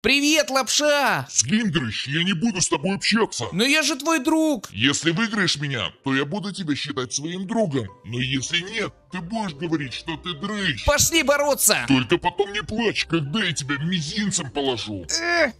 Привет, лапша! Сгинь, дрыщ, я не буду с тобой общаться. Но я же твой друг. Если выиграешь меня, то я буду тебя считать своим другом. Но если нет, ты будешь говорить, что ты дрыщ. Пошли бороться. Только потом не плачь, когда я тебя мизинцем положу. Э,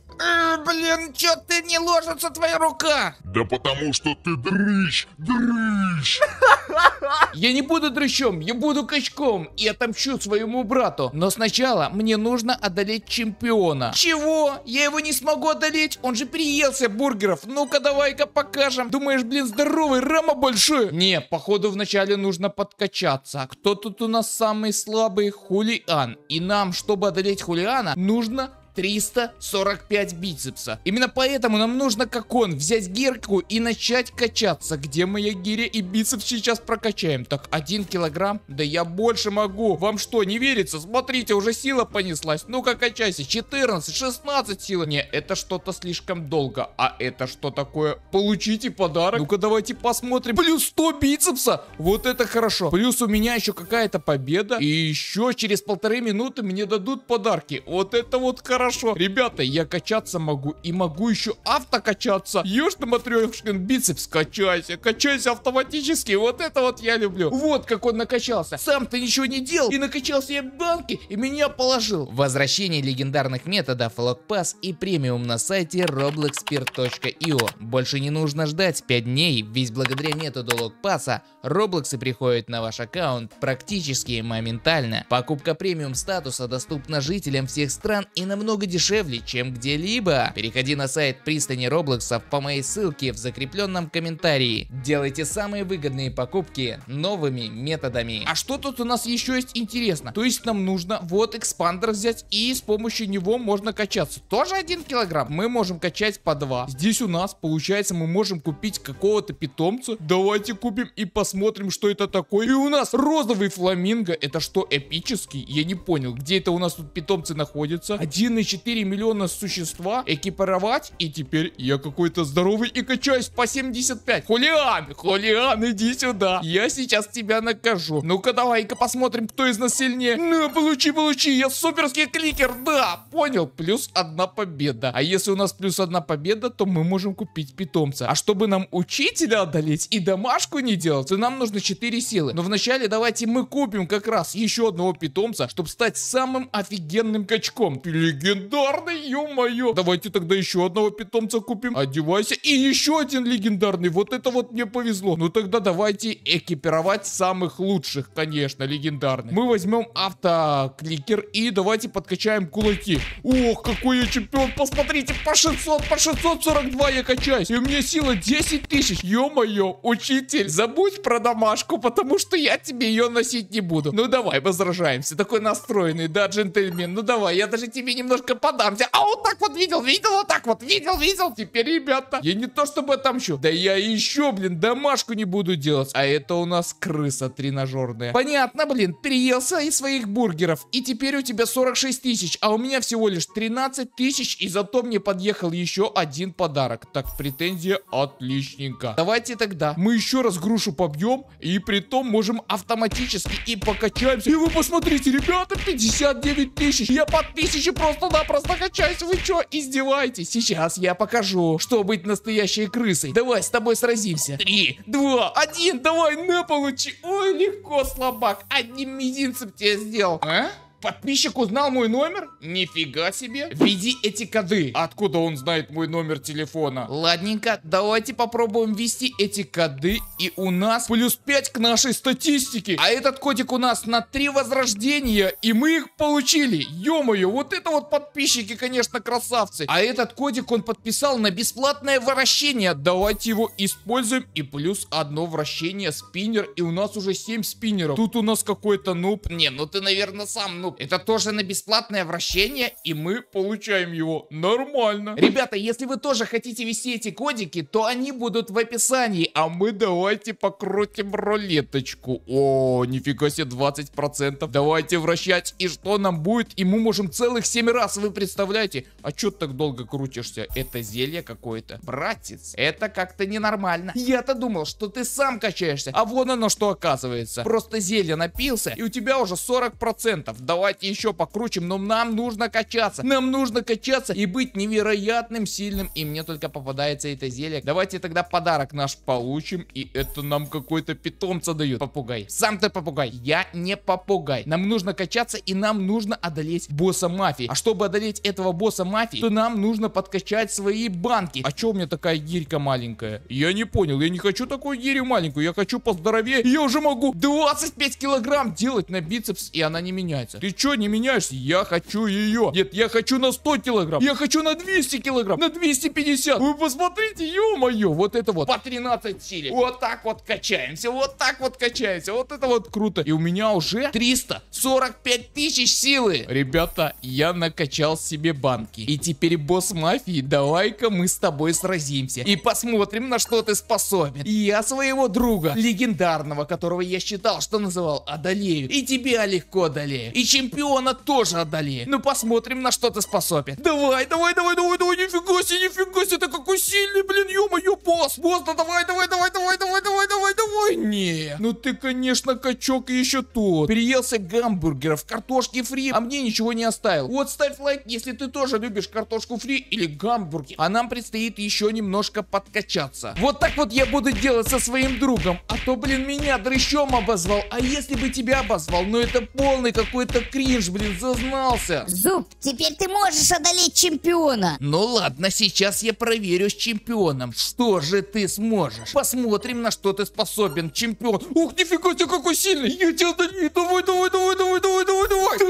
блин, чё ты не ложится твоя рука? Да потому что ты дрыщ, дрыщ. Я не буду дрыщом, я буду качком и отомщу своему брату. Но сначала мне нужно одолеть чемпиона. Чего? Я его не смогу одолеть? Он же приелся бургеров. Ну-ка, давай-ка покажем. Думаешь, блин, здоровый, рама большой? Не, походу вначале нужно подкачаться. Кто тут у нас самый слабый? Хулиан. И нам, чтобы одолеть Хулиана, нужно 345 бицепса. Именно поэтому нам нужно, как он, взять гирку и начать качаться. Где моя гиря и бицепс сейчас прокачаем? Так, один килограмм? Да я больше могу. Вам что, не верится? Смотрите, уже сила понеслась. Ну-ка, качайся. 14, 16 силы. Не, это что-то слишком долго. А это что такое? Получите подарок. Ну-ка, давайте посмотрим. Плюс 100 бицепса. Вот это хорошо. Плюс у меня еще какая-то победа. И еще через полторы минуты мне дадут подарки. Вот это вот хорошо хорошо. Ребята, я качаться могу и могу еще автокачаться. Ешь ты, матрешкин, бицепс, качайся. Качайся автоматически. Вот это вот я люблю. Вот как он накачался. Сам ты ничего не делал. И накачался я банки и меня положил. Возвращение легендарных методов Локпас и премиум на сайте Roblexpert.io. Больше не нужно ждать 5 дней, ведь благодаря методу Локпаса роблоксы приходят на ваш аккаунт практически моментально. Покупка премиум статуса доступна жителям всех стран и намного намного дешевле, чем где-либо. Переходи на сайт пристани Роблоксов по моей ссылке в закрепленном комментарии. Делайте самые выгодные покупки новыми методами. А что тут у нас еще есть интересно? То есть нам нужно вот экспандер взять и с помощью него можно качаться. Тоже один килограмм? Мы можем качать по два. Здесь у нас получается мы можем купить какого-то питомца. Давайте купим и посмотрим, что это такое. И у нас розовый фламинго. Это что, эпический? Я не понял, где это у нас тут питомцы находятся? Один 1,4 миллиона существа экипировать. И теперь я какой-то здоровый и качаюсь по 75. Хулиан, Хулиан, иди сюда. Я сейчас тебя накажу. Ну-ка, давай-ка посмотрим, кто из нас сильнее. На, ну, получи, получи, я суперский кликер, да, понял. Плюс одна победа. А если у нас плюс одна победа, то мы можем купить питомца. А чтобы нам учителя одолеть и домашку не делать, то нам нужно 4 силы. Но вначале давайте мы купим как раз еще одного питомца, чтобы стать самым офигенным качком. Легенда легендарный, ё-моё. Давайте тогда еще одного питомца купим. Одевайся. И еще один легендарный. Вот это вот мне повезло. Ну тогда давайте экипировать самых лучших, конечно, легендарных. Мы возьмем автокликер и давайте подкачаем кулаки. Ох, какой я чемпион. Посмотрите, по 600, по 642 я качаюсь. И у меня сила 10 тысяч. Ё-моё, учитель, забудь про домашку, потому что я тебе ее носить не буду. Ну давай, возражаемся. Такой настроенный, да, джентльмен? Ну давай, я даже тебе немного немножко подамся. А вот так вот видел, видел, вот так вот, видел, видел. Теперь, ребята, я не то чтобы отомщу. Да я еще, блин, домашку не буду делать. А это у нас крыса тренажерная. Понятно, блин, переелся и своих бургеров. И теперь у тебя 46 тысяч, а у меня всего лишь 13 тысяч. И зато мне подъехал еще один подарок. Так, претензия отличненько. Давайте тогда мы еще раз грушу побьем. И при том можем автоматически и покачаемся. И вы посмотрите, ребята, 59 тысяч. Я по тысяче просто просто-напросто качаюсь. Вы чё, издеваетесь? Сейчас я покажу, что быть настоящей крысой. Давай с тобой сразимся. Три, два, один, давай на получи. Ой, легко, слабак. Одним мизинцем тебе сделал. А? подписчик узнал мой номер? Нифига себе. Введи эти коды. Откуда он знает мой номер телефона? Ладненько, давайте попробуем ввести эти коды. И у нас плюс 5 к нашей статистике. А этот котик у нас на 3 возрождения. И мы их получили. Ё-моё, вот это вот подписчики, конечно, красавцы. А этот котик он подписал на бесплатное вращение. Давайте его используем. И плюс одно вращение спиннер. И у нас уже 7 спиннеров. Тут у нас какой-то нуб. Не, ну ты, наверное, сам ну минут. Это тоже на бесплатное вращение, и мы получаем его. Нормально. Ребята, если вы тоже хотите вести эти кодики, то они будут в описании. А мы давайте покрутим рулеточку. О, нифига себе, 20%. Давайте вращать. И что нам будет? И мы можем целых 7 раз, вы представляете? А чё ты так долго крутишься? Это зелье какое-то. Братец, это как-то ненормально. Я-то думал, что ты сам качаешься. А вон оно что оказывается. Просто зелье напился, и у тебя уже 40%. Давай давайте еще покручим, но нам нужно качаться, нам нужно качаться и быть невероятным сильным, и мне только попадается это зелье. Давайте тогда подарок наш получим, и это нам какой-то питомца дают. Попугай. Сам ты попугай. Я не попугай. Нам нужно качаться, и нам нужно одолеть босса мафии. А чтобы одолеть этого босса мафии, то нам нужно подкачать свои банки. А чё у меня такая гирька маленькая? Я не понял, я не хочу такую гирю маленькую, я хочу поздоровее. Я уже могу 25 килограмм делать на бицепс, и она не меняется. Ты ты что, не меняешься? Я хочу ее. Нет, я хочу на 100 килограмм. Я хочу на 200 килограмм. На 250. Вы посмотрите, ё-моё. Вот это вот. По 13 силе. Вот так вот качаемся. Вот так вот качаемся. Вот это вот круто. И у меня уже 345 тысяч силы. Ребята, я накачал себе банки. И теперь босс мафии, давай-ка мы с тобой сразимся. И посмотрим, на что ты способен. Я своего друга, легендарного, которого я считал, что называл, одолею. И тебя легко одолею. И чемпиона тоже отдали. Ну посмотрим, на что ты способен. Давай, давай, давай, давай, давай, нифига себе, нифига себе, ты какой сильный, блин, ё-моё, босс. Босс, да давай, давай, давай, давай, давай, давай, давай, давай. Не, ну ты, конечно, качок и еще тот. Переелся гамбургеров, картошки фри, а мне ничего не оставил. Вот ставь лайк, если ты тоже любишь картошку фри или гамбургер. А нам предстоит еще немножко подкачаться. Вот так вот я буду делать со своим другом. А то, блин, меня дрыщом обозвал. А если бы тебя обозвал, ну это полный какой-то кринж, блин, зазнался. Зуб, теперь ты можешь одолеть чемпиона. Ну ладно, сейчас я проверю с чемпионом. Что же ты сможешь? Посмотрим, на что ты способен, чемпион. Ух, нифига себе, какой сильный. Я тебя одолею. Давай, давай, давай, давай, давай, давай, давай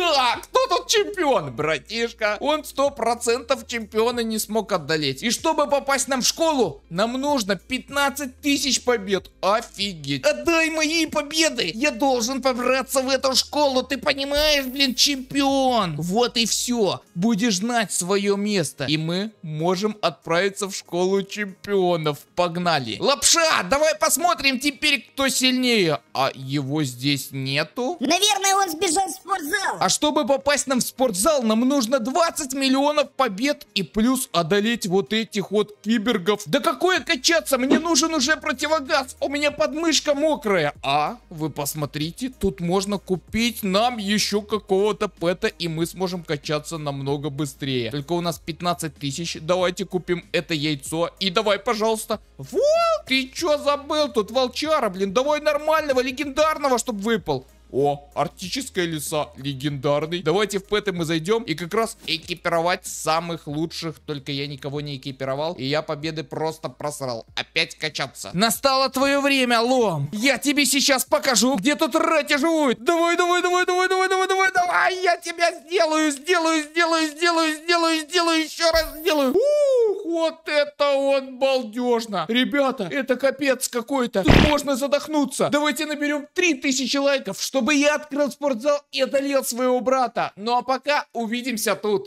чемпион, братишка. Он сто процентов чемпиона не смог одолеть. И чтобы попасть нам в школу, нам нужно 15 тысяч побед. Офигеть. Отдай а мои победы. Я должен побраться в эту школу, ты понимаешь, блин, чемпион. Вот и все. Будешь знать свое место. И мы можем отправиться в школу чемпионов. Погнали. Лапша, давай посмотрим теперь, кто сильнее. А его здесь нету? Наверное, он сбежал в спортзал. А чтобы попасть нам в спортзал, спортзал. Нам нужно 20 миллионов побед и плюс одолеть вот этих вот кибергов. Да какое качаться? Мне нужен уже противогаз. У меня подмышка мокрая. А, вы посмотрите, тут можно купить нам еще какого-то пэта, и мы сможем качаться намного быстрее. Только у нас 15 тысяч. Давайте купим это яйцо. И давай, пожалуйста. Вот, ты что забыл? Тут волчара, блин. Давай нормального, легендарного, чтобы выпал. О, арктическая леса, легендарный. Давайте в пэты мы зайдем и как раз экипировать самых лучших. Только я никого не экипировал, и я победы просто просрал. Опять качаться. Настало твое время, лом. Я тебе сейчас покажу, где тут рати живут. Давай, давай, давай, давай, давай, давай, давай, давай. Я тебя сделаю, сделаю, сделаю, сделаю, сделаю, сделаю, еще раз сделаю. Ух, вот это вот балдежно. Ребята, это капец какой-то. Тут можно задохнуться. Давайте наберем 3000 лайков, что чтобы я открыл спортзал и одолел своего брата. Ну а пока увидимся тут.